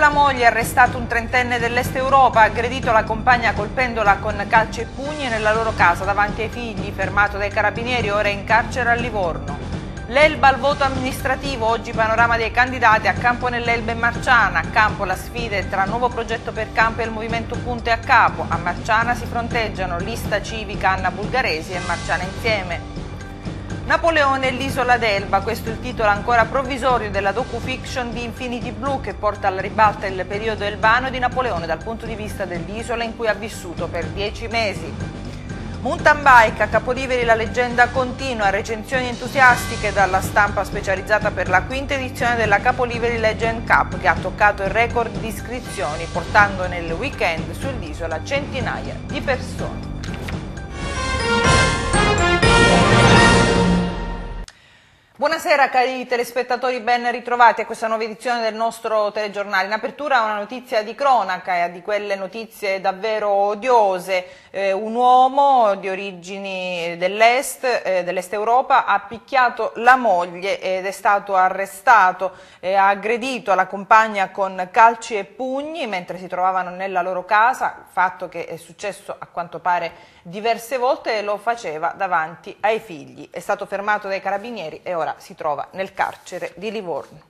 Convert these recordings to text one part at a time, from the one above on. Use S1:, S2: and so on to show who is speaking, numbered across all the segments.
S1: la moglie, arrestato un trentenne dell'Est Europa, aggredito la compagna colpendola con calci e pugni nella loro casa davanti ai figli, fermato dai carabinieri, ora in carcere a Livorno. L'Elba al voto amministrativo, oggi panorama dei candidati a campo nell'Elba e Marciana, a campo la sfida è tra nuovo progetto per campo e il movimento punte a capo, a Marciana si fronteggiano lista civica Anna Bulgaresi e Marciana insieme. Napoleone e l'isola d'Elba, questo è il titolo ancora provvisorio della docu-fiction di Infinity Blue che porta alla ribalta il periodo elvano di Napoleone dal punto di vista dell'isola in cui ha vissuto per dieci mesi. Mountain Bike, a Capodiveri la leggenda continua, recensioni entusiastiche dalla stampa specializzata per la quinta edizione della Capodiveri Legend Cup che ha toccato il record di iscrizioni portando nel weekend sull'isola centinaia di persone. Buonasera cari telespettatori, ben ritrovati a questa nuova edizione del nostro telegiornale. In apertura una notizia di cronaca, e di quelle notizie davvero odiose, eh, un uomo di origini dell'est, eh, dell'est Europa, ha picchiato la moglie ed è stato arrestato, eh, ha aggredito la compagna con calci e pugni mentre si trovavano nella loro casa, fatto che è successo a quanto pare diverse volte e lo faceva davanti ai figli. È stato fermato dai carabinieri e ora si trova nel carcere di Livorno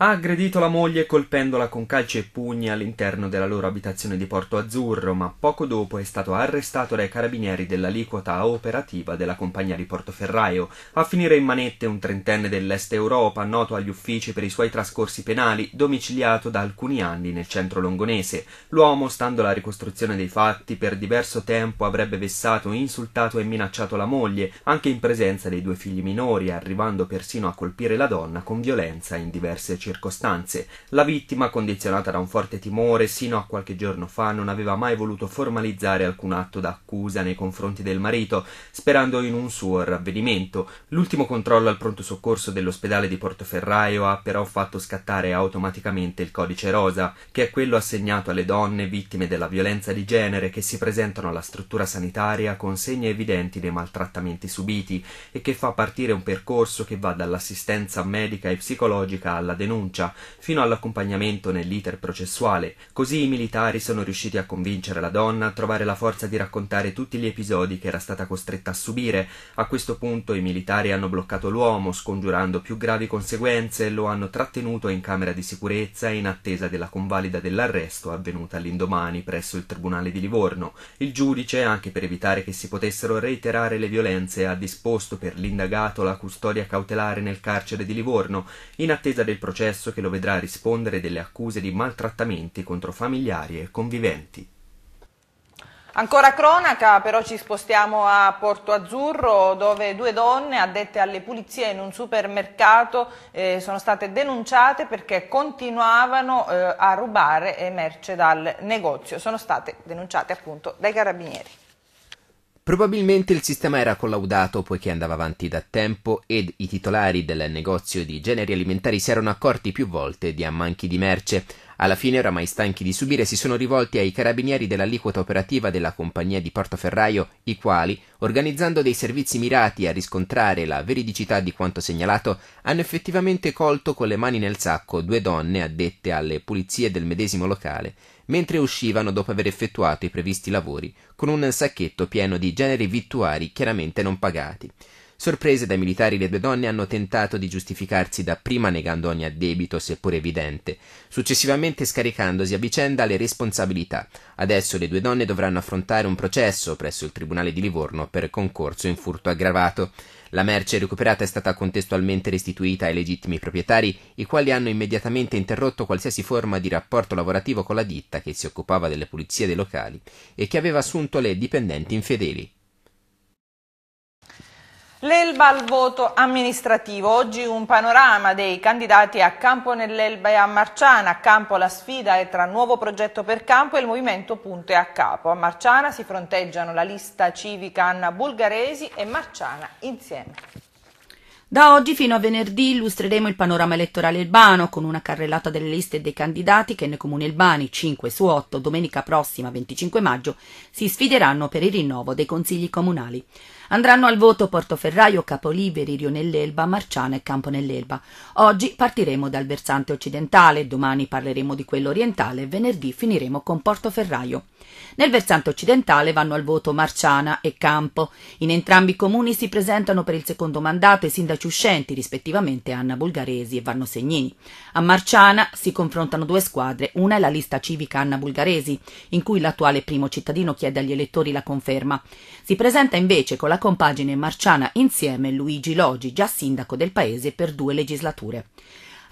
S2: ha aggredito la moglie colpendola con calci e pugni all'interno della loro abitazione di Porto Azzurro, ma poco dopo è stato arrestato dai carabinieri dell'aliquota operativa della compagnia di Portoferraio. A finire in manette un trentenne dell'Est Europa, noto agli uffici per i suoi trascorsi penali, domiciliato da alcuni anni nel centro longonese. L'uomo, stando alla ricostruzione dei fatti, per diverso tempo avrebbe vessato, insultato e minacciato la moglie, anche in presenza dei due figli minori, arrivando persino a colpire la donna con violenza in diverse città circostanze. La vittima, condizionata da un forte timore, sino a qualche giorno fa non aveva mai voluto formalizzare alcun atto d'accusa nei confronti del marito, sperando in un suo ravvedimento. L'ultimo controllo al pronto soccorso dell'ospedale di Portoferraio ha però fatto scattare automaticamente il codice rosa, che è quello assegnato alle donne vittime della violenza di genere che si presentano alla struttura sanitaria con segne evidenti dei maltrattamenti subiti e che fa partire un percorso che va dall'assistenza medica e psicologica alla denuncia pronuncia, fino all'accompagnamento nell'iter processuale, così i militari sono riusciti a convincere la donna a trovare la forza di raccontare tutti gli episodi che era stata costretta a subire. A questo punto i militari hanno bloccato l'uomo, scongiurando più gravi conseguenze, e lo hanno trattenuto in camera di sicurezza in attesa della convalida dell'arresto avvenuta all'indomani presso il tribunale di Livorno. Il giudice, anche per evitare che si potessero reiterare le violenze, ha disposto per l'indagato la custodia cautelare nel carcere di Livorno, in attesa del processo processo che lo vedrà rispondere delle accuse di maltrattamenti contro familiari e conviventi.
S1: Ancora cronaca, però ci spostiamo a Porto Azzurro dove due donne addette alle pulizie in un supermercato eh, sono state denunciate perché continuavano eh, a rubare merce dal negozio. Sono state denunciate appunto dai carabinieri.
S3: Probabilmente il sistema era collaudato poiché andava avanti da tempo ed i titolari del negozio di generi alimentari si erano accorti più volte di ammanchi di merce. Alla fine, oramai stanchi di subire, si sono rivolti ai carabinieri dell'aliquota operativa della compagnia di Portoferraio, i quali, organizzando dei servizi mirati a riscontrare la veridicità di quanto segnalato, hanno effettivamente colto con le mani nel sacco due donne addette alle pulizie del medesimo locale mentre uscivano dopo aver effettuato i previsti lavori con un sacchetto pieno di generi vittuari chiaramente non pagati Sorprese dai militari le due donne hanno tentato di giustificarsi dapprima negando ogni addebito, seppur evidente, successivamente scaricandosi a vicenda le responsabilità. Adesso le due donne dovranno affrontare un processo presso il Tribunale di Livorno per concorso in furto aggravato. La merce recuperata è stata contestualmente restituita ai legittimi proprietari, i quali hanno immediatamente interrotto qualsiasi forma di rapporto lavorativo con la ditta che si occupava delle pulizie dei locali e che aveva assunto le dipendenti infedeli.
S1: L'Elba al voto amministrativo, oggi un panorama dei candidati a campo nell'Elba e a Marciana, a campo la sfida è tra nuovo progetto per campo e il movimento punto e a capo. A Marciana si fronteggiano la lista civica Anna Bulgaresi e Marciana insieme.
S4: Da oggi fino a venerdì illustreremo il panorama elettorale elbano con una carrellata delle liste dei candidati che nei comuni elbani 5 su 8 domenica prossima 25 maggio si sfideranno per il rinnovo dei consigli comunali. Andranno al voto Portoferraio, Capoliveri, Rio nell'Elba, Marciana e Campo nell'Elba. Oggi partiremo dal versante occidentale, domani parleremo di quello orientale e venerdì finiremo con Portoferraio. Nel versante occidentale vanno al voto Marciana e Campo. In entrambi i comuni si presentano per il secondo mandato i sindaci uscenti, rispettivamente Anna Bulgaresi e Vanno Segnini. A Marciana si confrontano due squadre, una è la lista civica Anna Bulgaresi, in cui l'attuale primo cittadino chiede agli elettori la conferma. Si presenta invece con la compagine Marciana insieme Luigi Logi, già sindaco del paese per due legislature.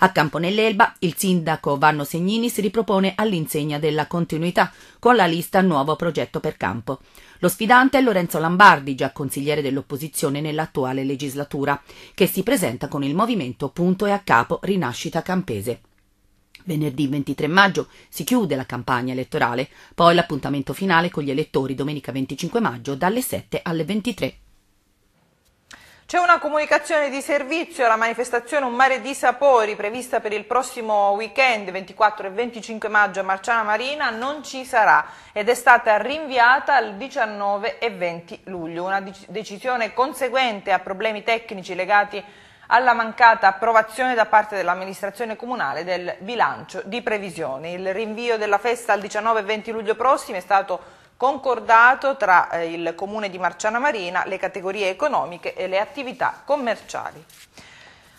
S4: A Camponell'Elba il sindaco Vanno Segnini si ripropone all'insegna della continuità con la lista Nuovo Progetto per Campo. Lo sfidante è Lorenzo Lambardi, già consigliere dell'opposizione nell'attuale legislatura, che si presenta con il movimento Punto e a capo Rinascita Campese. Venerdì 23 maggio si chiude la campagna elettorale, poi l'appuntamento finale con gli elettori domenica 25 maggio dalle 7 alle 23.
S1: C'è una comunicazione di servizio la manifestazione Un mare di sapori prevista per il prossimo weekend 24 e 25 maggio a Marciana Marina non ci sarà ed è stata rinviata al 19 e 20 luglio, una decisione conseguente a problemi tecnici legati a alla mancata approvazione da parte dell'amministrazione comunale del bilancio di previsione. Il rinvio della festa al 19 e 20 luglio prossimo è stato concordato tra eh, il Comune di Marciana Marina, le categorie economiche e le attività commerciali.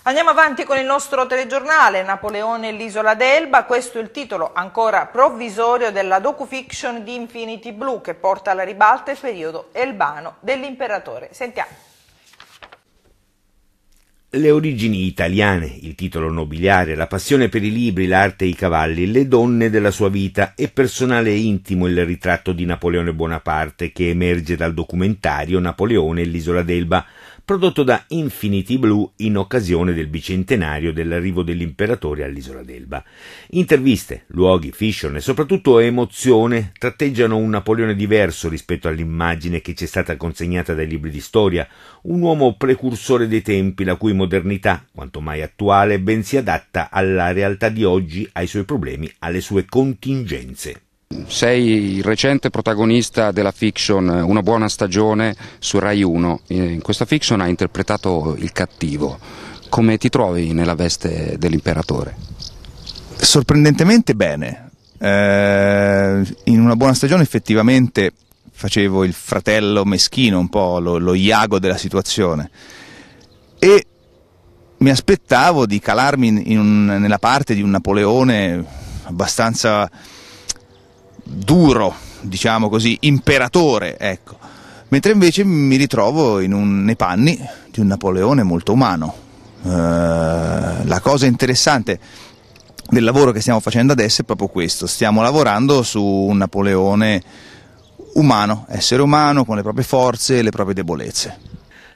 S1: Andiamo avanti con il nostro telegiornale Napoleone e l'isola d'Elba, questo è il titolo ancora provvisorio della docufiction di Infinity Blue che porta alla ribalta il periodo elbano dell'imperatore. Sentiamo
S5: le origini italiane, il titolo nobiliare, la passione per i libri, l'arte e i cavalli, le donne della sua vita e personale e intimo il ritratto di Napoleone Bonaparte che emerge dal documentario Napoleone e l'isola d'Elba, prodotto da Infinity Blue in occasione del bicentenario dell'arrivo dell'imperatore all'isola d'Elba. Interviste, luoghi, fiction e soprattutto emozione tratteggiano un Napoleone diverso rispetto all'immagine che ci è stata consegnata dai libri di storia, un uomo precursore dei tempi la cui modernità, quanto mai attuale, ben si adatta alla realtà di oggi, ai suoi problemi, alle sue contingenze. Sei il recente protagonista della fiction Una buona stagione su Rai 1. Eh, in questa fiction hai interpretato il cattivo. Come ti trovi nella veste dell'imperatore?
S6: Sorprendentemente bene. Eh, in Una buona stagione effettivamente facevo il fratello meschino, un po' lo, lo iago della situazione. E mi aspettavo di calarmi in un, nella parte di un Napoleone abbastanza duro, diciamo così, imperatore, ecco. Mentre invece mi ritrovo un, nei panni di un Napoleone molto umano. Eh, la cosa interessante del lavoro che stiamo facendo adesso è proprio questo, stiamo lavorando su un Napoleone umano, essere umano con le proprie forze e le proprie debolezze.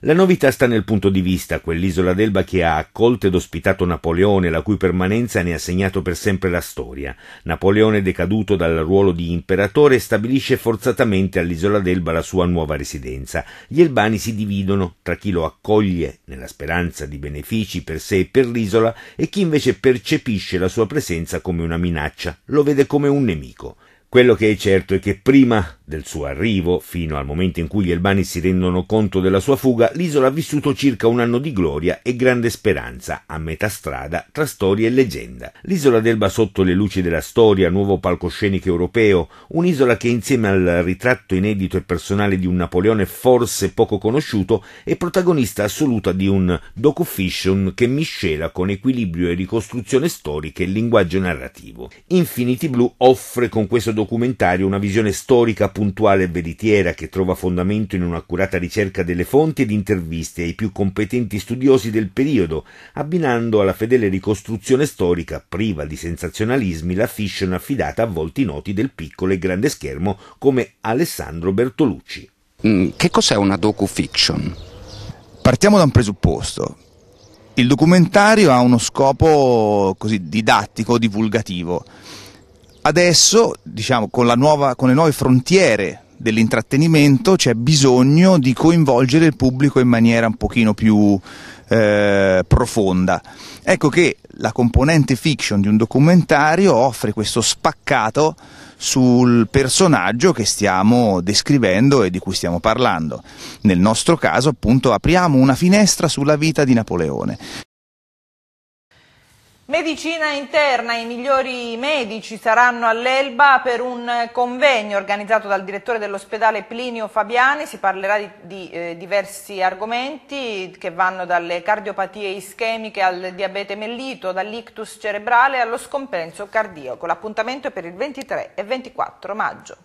S6: La novità
S5: sta nel punto di vista, quell'isola d'Elba che ha accolto ed ospitato Napoleone, la cui permanenza ne ha segnato per sempre la storia. Napoleone, decaduto dal ruolo di imperatore, stabilisce forzatamente all'isola d'Elba la sua nuova residenza. Gli elbani si dividono tra chi lo accoglie nella speranza di benefici per sé e per l'isola e chi invece percepisce la sua presenza come una minaccia, lo vede come un nemico. Quello che è certo è che prima del suo arrivo, fino al momento in cui gli albani si rendono conto della sua fuga, l'isola ha vissuto circa un anno di gloria e grande speranza, a metà strada tra storia e leggenda. L'isola d'Elba sotto le luci della storia, nuovo palcoscenico europeo, un'isola che insieme al ritratto inedito e personale di un Napoleone forse poco conosciuto, è protagonista assoluta di un docufiction che miscela con equilibrio e ricostruzione storica il linguaggio narrativo. Infinity Blue offre con questo documentario una visione storica puntuale e veritiera che trova fondamento in un'accurata ricerca delle fonti ed interviste ai più competenti studiosi del periodo, abbinando alla fedele ricostruzione storica, priva di sensazionalismi, la fiction affidata a volti noti del piccolo e grande schermo
S6: come Alessandro Bertolucci. Mm, che cos'è una docu-fiction? Partiamo da un presupposto. Il documentario ha uno scopo così didattico, divulgativo Adesso, diciamo, con, nuova, con le nuove frontiere dell'intrattenimento c'è bisogno di coinvolgere il pubblico in maniera un pochino più eh, profonda. Ecco che la componente fiction di un documentario offre questo spaccato sul personaggio che stiamo descrivendo e di cui stiamo parlando. Nel nostro caso, appunto, apriamo una finestra sulla vita di Napoleone.
S1: Medicina interna, i migliori medici saranno all'Elba per un convegno organizzato dal direttore dell'ospedale Plinio Fabiani, si parlerà di, di eh, diversi argomenti che vanno dalle cardiopatie ischemiche al diabete mellito, dall'ictus cerebrale allo scompenso cardiaco. L'appuntamento è per il 23 e 24 maggio.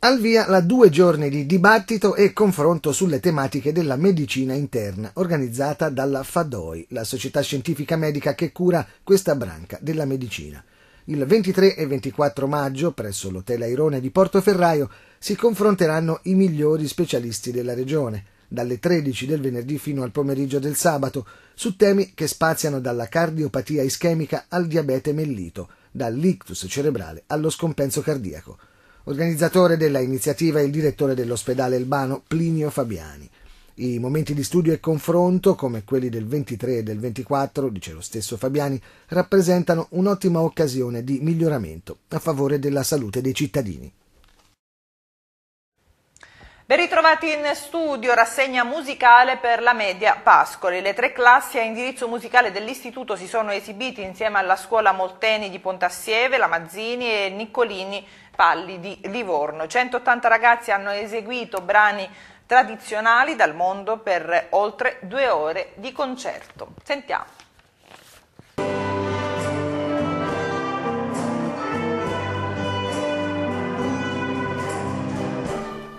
S7: Al via la due giorni di dibattito e confronto sulle tematiche della medicina interna organizzata dalla FADOI, la società scientifica medica che cura questa branca della medicina. Il 23 e 24 maggio, presso l'Hotel Airone di Portoferraio, si confronteranno i migliori specialisti della regione, dalle 13 del venerdì fino al pomeriggio del sabato, su temi che spaziano dalla cardiopatia ischemica al diabete mellito, dall'ictus cerebrale allo scompenso cardiaco. Organizzatore della iniziativa è il direttore dell'ospedale Elbano Plinio Fabiani. I momenti di studio e confronto, come quelli del 23 e del 24, dice lo stesso Fabiani, rappresentano un'ottima occasione di miglioramento a favore della salute dei cittadini.
S1: Ben ritrovati in studio, rassegna musicale per la media Pascoli. Le tre classi a indirizzo musicale dell'istituto si sono esibiti insieme alla scuola Molteni di Pontassieve, la Mazzini e Niccolini Palli di Livorno. 180 ragazzi hanno eseguito brani tradizionali dal mondo per oltre due ore di concerto. Sentiamo.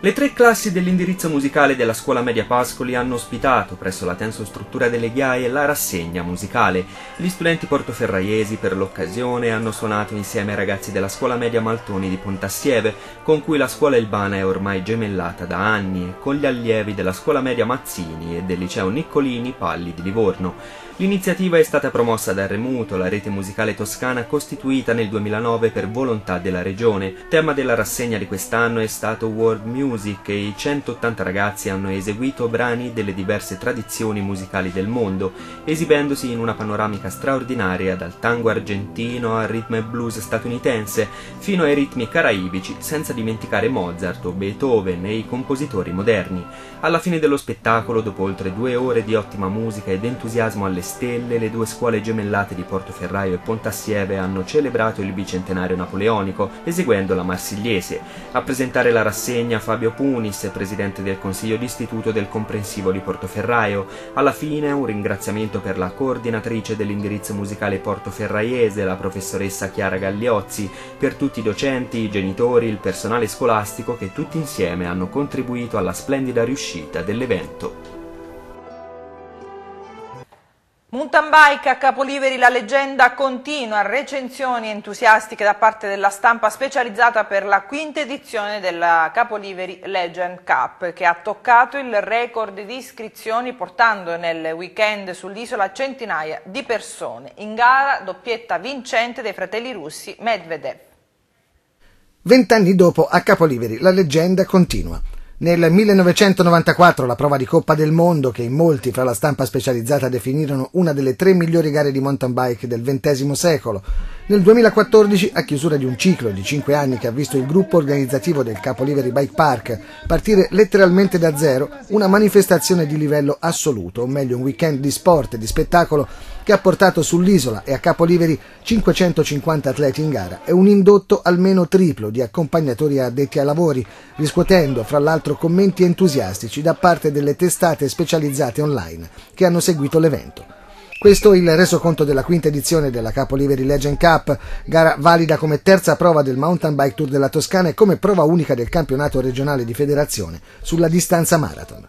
S2: Le tre classi dell'indirizzo musicale della scuola media Pascoli hanno ospitato presso la Tenso Struttura delle Ghiaie la rassegna musicale. Gli studenti portoferraiesi per l'occasione hanno suonato insieme ai ragazzi della scuola media Maltoni di Pontassieve, con cui la scuola Elbana è ormai gemellata da anni, e con gli allievi della scuola media Mazzini e del liceo Niccolini Palli di Livorno. L'iniziativa è stata promossa da Remuto, la rete musicale toscana costituita nel 2009 per volontà della regione. Tema della rassegna di quest'anno è stato World Music Music e i 180 ragazzi hanno eseguito brani delle diverse tradizioni musicali del mondo, esibendosi in una panoramica straordinaria dal tango argentino al ritmo e blues statunitense fino ai ritmi caraibici, senza dimenticare Mozart o Beethoven e i compositori moderni. Alla fine dello spettacolo, dopo oltre due ore di ottima musica ed entusiasmo alle stelle, le due scuole gemellate di Portoferraio e Pontassieve hanno celebrato il bicentenario napoleonico, eseguendo la Marsigliese. A presentare la rassegna Fabio Fabio Punis, presidente del Consiglio d'Istituto del Comprensivo di Portoferraio. Alla fine un ringraziamento per la coordinatrice dell'indirizzo musicale portoferraiese, la professoressa Chiara Gagliozzi, per tutti i docenti, i genitori, il personale scolastico che tutti insieme hanno contribuito alla splendida riuscita dell'evento.
S1: Mountain bike a Capoliveri la leggenda continua, recensioni entusiastiche da parte della stampa specializzata per la quinta edizione della Capoliveri Legend Cup che ha toccato il record di iscrizioni portando nel weekend sull'isola centinaia di persone. In gara doppietta vincente dei fratelli russi Medvedev.
S7: Vent'anni dopo a Capoliveri la leggenda continua. Nel 1994 la prova di Coppa del Mondo, che in molti fra la stampa specializzata definirono una delle tre migliori gare di mountain bike del XX secolo, nel 2014, a chiusura di un ciclo di 5 anni che ha visto il gruppo organizzativo del Capo Liveri Bike Park partire letteralmente da zero, una manifestazione di livello assoluto, o meglio un weekend di sport e di spettacolo che ha portato sull'isola e a Capo Liveri 550 atleti in gara e un indotto almeno triplo di accompagnatori addetti ai lavori, riscuotendo fra l'altro commenti entusiastici da parte delle testate specializzate online che hanno seguito l'evento. Questo è il resoconto della quinta edizione della Capoliveri Legend Cup, gara valida come terza prova del Mountain Bike Tour della Toscana e come prova unica del campionato regionale di federazione sulla distanza marathon.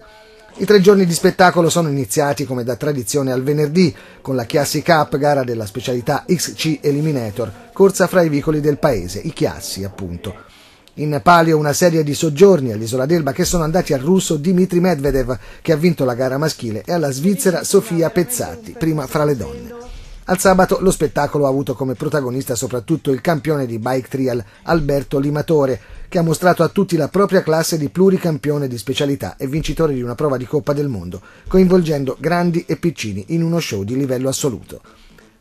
S7: I tre giorni di spettacolo sono iniziati come da tradizione al venerdì con la Chiassi Cup, gara della specialità XC Eliminator, corsa fra i vicoli del paese, i Chiassi appunto. In palio una serie di soggiorni all'isola d'Elba che sono andati al russo Dmitry Medvedev, che ha vinto la gara maschile, e alla svizzera Sofia Pezzatti, prima fra le donne. Al sabato lo spettacolo ha avuto come protagonista soprattutto il campione di bike trial Alberto Limatore, che ha mostrato a tutti la propria classe di pluricampione di specialità e vincitore di una prova di Coppa del Mondo, coinvolgendo grandi e piccini in uno show di livello assoluto.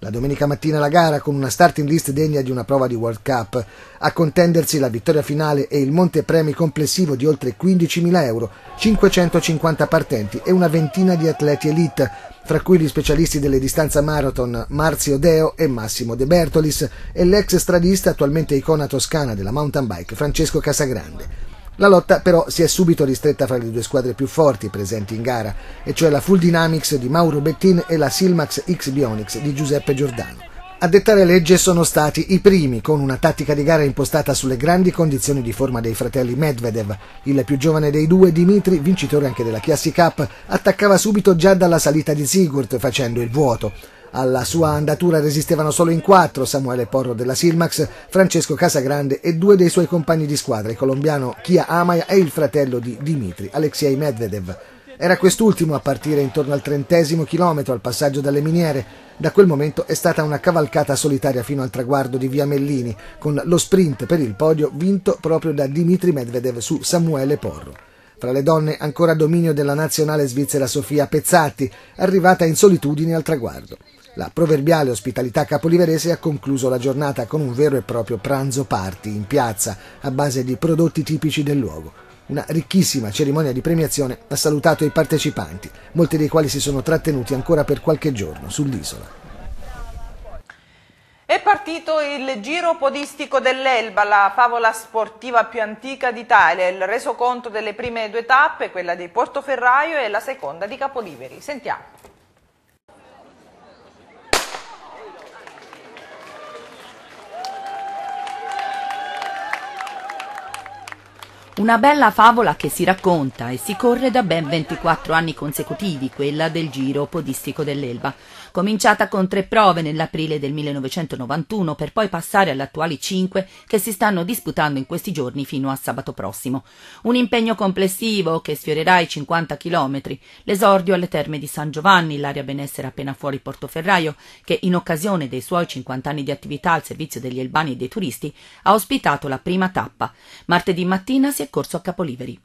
S7: La domenica mattina la gara con una starting list degna di una prova di World Cup. A contendersi la vittoria finale e il monte premi complessivo di oltre 15.000 euro, 550 partenti e una ventina di atleti elite, fra cui gli specialisti delle distanze marathon Marzio Deo e Massimo De Bertolis e l'ex stradista attualmente icona toscana della mountain bike Francesco Casagrande. La lotta però si è subito ristretta fra le due squadre più forti presenti in gara, e cioè la Full Dynamics di Mauro Bettin e la Silmax X Bionics di Giuseppe Giordano. A dettare legge sono stati i primi, con una tattica di gara impostata sulle grandi condizioni di forma dei fratelli Medvedev. Il più giovane dei due, Dimitri, vincitore anche della Chiassi Cup, attaccava subito già dalla salita di Sigurd facendo il vuoto. Alla sua andatura resistevano solo in quattro Samuele Porro della Silmax, Francesco Casagrande e due dei suoi compagni di squadra, il colombiano Kia Amaya e il fratello di Dimitri, Alexei Medvedev. Era quest'ultimo a partire intorno al trentesimo chilometro al passaggio dalle miniere. Da quel momento è stata una cavalcata solitaria fino al traguardo di Via Mellini, con lo sprint per il podio vinto proprio da Dimitri Medvedev su Samuele Porro. Fra le donne ancora dominio della nazionale svizzera Sofia Pezzatti, arrivata in solitudine al traguardo. La proverbiale ospitalità capoliverese ha concluso la giornata con un vero e proprio pranzo party in piazza a base di prodotti tipici del luogo. Una ricchissima cerimonia di premiazione ha salutato i partecipanti, molti dei quali si sono trattenuti ancora per qualche giorno sull'isola.
S1: È partito il giro podistico dell'Elba, la favola sportiva più antica d'Italia, il resoconto delle prime due tappe, quella di Portoferraio e la seconda di Capoliveri. Sentiamo.
S4: Una bella favola che si racconta e si corre da ben 24 anni consecutivi, quella del Giro Podistico dell'Elba. Cominciata con tre prove nell'aprile del 1991 per poi passare alle attuali cinque che si stanno disputando in questi giorni fino a sabato prossimo. Un impegno complessivo che sfiorerà i 50 chilometri, l'esordio alle terme di San Giovanni, l'area benessere appena fuori Portoferraio, che in occasione dei suoi 50 anni di attività al servizio degli elbani e dei turisti ha ospitato la prima tappa. Martedì mattina si è corso a Capoliveri.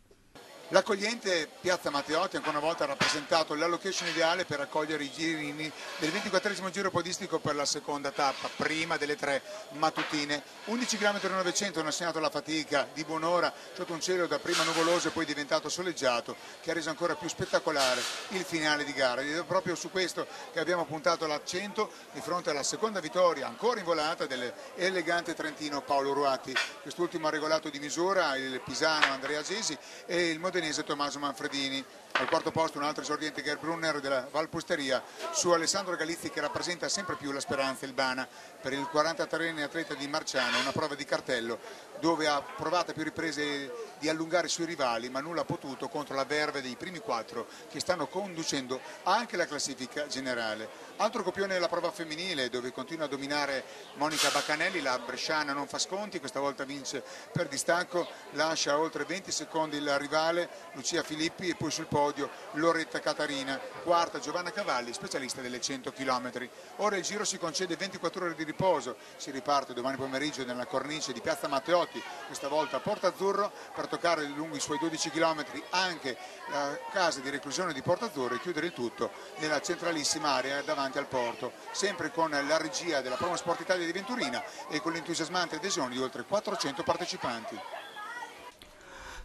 S8: L'accogliente Piazza Matteotti ancora una volta ha rappresentato la location ideale per accogliere i girini del 24 giro podistico per la seconda tappa, prima delle tre mattutine. 11 km 900 hanno segnato la fatica di buon'ora sotto un cielo da prima nuvoloso e poi diventato soleggiato che ha reso ancora più spettacolare il finale di gara. Ed è proprio su questo che abbiamo puntato l'accento di fronte alla seconda vittoria ancora in volata dell'elegante trentino Paolo Ruati. Quest'ultimo ha regolato di misura il pisano Andrea Gesi e il modello senese Tommaso Manfredini al quarto posto un altro esordiente Gerbrunner della Valposteria su Alessandro Galizzi che rappresenta sempre più la speranza ilbana per il 43enne atleta di Marciano una prova di cartello dove ha provato a più riprese di allungare sui rivali ma nulla ha potuto contro la verve dei primi quattro che stanno conducendo anche la classifica generale altro copione della prova femminile dove continua a dominare Monica Baccanelli la Bresciana non fa sconti questa volta vince per distacco lascia oltre 20 secondi il rivale Lucia Filippi e poi sul podio podio Loretta Catarina, quarta Giovanna Cavalli, specialista delle 100 km. Ora il giro si concede 24 ore di riposo, si riparte domani pomeriggio nella cornice di Piazza Matteotti, questa volta a Porta Azzurro, per toccare lungo i suoi 12 km anche la casa di reclusione di Porta Azzurro e chiudere il tutto nella centralissima area davanti al porto, sempre con la regia della Promo Sport Italia di Venturina e con l'entusiasmante adesione di oltre 400 partecipanti.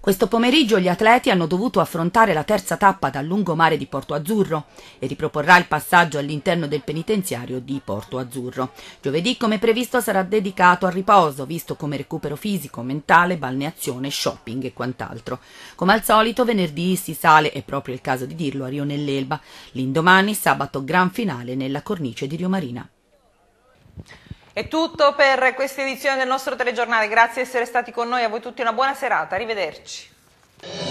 S4: Questo pomeriggio gli atleti hanno dovuto affrontare la terza tappa dal lungomare di Porto Azzurro e riproporrà il passaggio all'interno del penitenziario di Porto Azzurro. Giovedì, come previsto, sarà dedicato al riposo, visto come recupero fisico, mentale, balneazione, shopping e quant'altro. Come al solito, venerdì si sale, è proprio il caso di dirlo, a Rio nell'Elba. L'indomani, sabato, gran finale nella cornice di Rio Marina.
S1: È tutto per questa edizione del nostro telegiornale, grazie di essere stati con noi, a voi tutti una buona serata, arrivederci.